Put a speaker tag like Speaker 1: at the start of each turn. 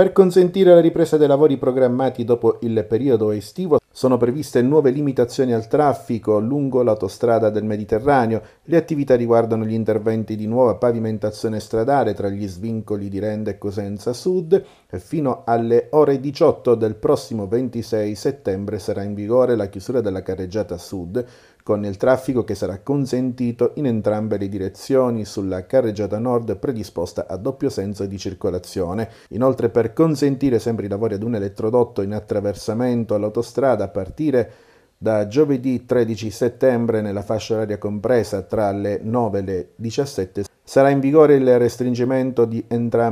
Speaker 1: Per consentire la ripresa dei lavori programmati dopo il periodo estivo sono previste nuove limitazioni al traffico lungo l'autostrada del Mediterraneo. Le attività riguardano gli interventi di nuova pavimentazione stradale tra gli svincoli di Rende e Cosenza Sud e fino alle ore 18 del prossimo 26 settembre sarà in vigore la chiusura della carreggiata Sud con il traffico che sarà consentito in entrambe le direzioni sulla carreggiata nord predisposta a doppio senso di circolazione. Inoltre per consentire sempre i lavori ad un elettrodotto in attraversamento all'autostrada a partire da giovedì 13 settembre nella fascia oraria compresa tra le 9 e le 17 sarà in vigore il restringimento di entrambe